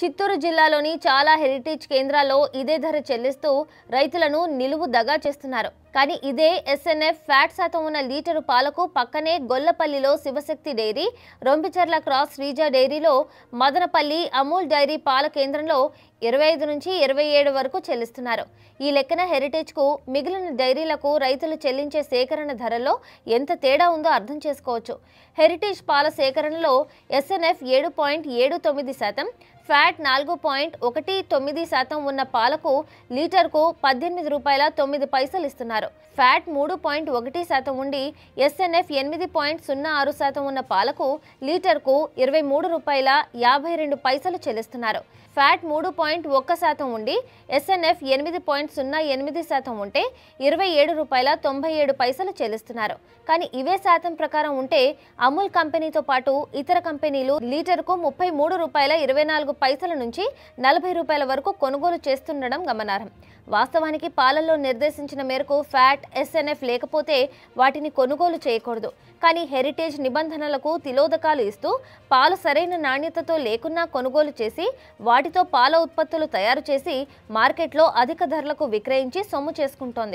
చిత్తూరు జిల్లాలోని చాలా హెరిటేజ్ కేంద్రాల్లో ఇదే ధర చెల్లిస్తూ రైతులను నిలువు దగా చేస్తున్నారు కానీ ఇదే ఎస్ఎన్ఎఫ్ ఫ్యాట్ శాతం ఉన్న లీటరు పాలకు పక్కనే గొల్లపల్లిలో శివశక్తి డైరీ రొంపిచర్ల క్రాస్ రీజా డైరీలో మదనపల్లి అమూల్ డైరీ పాల కేంద్రంలో ఇరవై ఐదు నుంచి ఇరవై ఏడు వరకు చెల్లిస్తున్నారు ఈ లెక్కన హెరిటేజ్కు మిగిలిన డైరీలకు రైతులు చెల్లించే సేకరణ ధరల్లో ఎంత తేడా ఉందో అర్థం చేసుకోవచ్చు హెరిటేజ్ పాల సేకరణలో ఎస్ఎన్ఎఫ్ ఏడు పాయింట్ ఏడు తొమ్మిది శాతం ఫ్యాట్ నాలుగు పాయింట్ ఒకటి తొమ్మిది శాతం ఉన్న పాలకు లీటర్కు పద్దెనిమిది రూపాయల తొమ్మిది పైసలు ఇస్తున్నారు ఫ్యాట్ మూడు పాయింట్ ఒకటి శాతం ఉండి ఎస్ఎన్ఎఫ్ ఎనిమిది పాయింట్ సున్నా ఆరు శాతం ఉన్న పాలకు లీటర్కు ఇరవై మూడు రూపాయల యాభై రెండు పైసలు చెల్లిస్తున్నారు ఫ్యాట్ మూడు పాయింట్ ఒక్క శాతం ఉండి ఎస్ఎన్ఎఫ్ ఎనిమిది పాయింట్ సున్నా ఎనిమిది శాతం ఉంటే ఇరవై ఏడు రూపాయల తొంభై ఏడు పైసలు చెల్లిస్తున్నారు కానీ ఇవే శాతం ప్రకారం ఉంటే అమూల్ కంపెనీతో పాటు ఇతర కంపెనీలు లీటర్కు ముప్పై మూడు రూపాయల ఇరవై నాలుగు పైసల నుంచి నలభై రూపాయల వరకు కొనుగోలు చేస్తుండడం గమనార్హం వాస్తవానికి పాలల్లో నిర్దేశించిన మేరకు ఫ్యాట్ ఎస్ఎన్ఎఫ్ లేకపోతే వాటిని కొనుగోలు చేయకూడదు కానీ హెరిటేజ్ నిబంధనలకు తిలోదకాలు ఇస్తూ పాలు సరైన నాణ్యతతో లేకున్నా కొనుగోలు చేసి వాటితో పాల ఉత్పత్తులు తయారు చేసి మార్కెట్లో అధిక ధరలకు విక్రయించి సొమ్ము చేసుకుంటోంది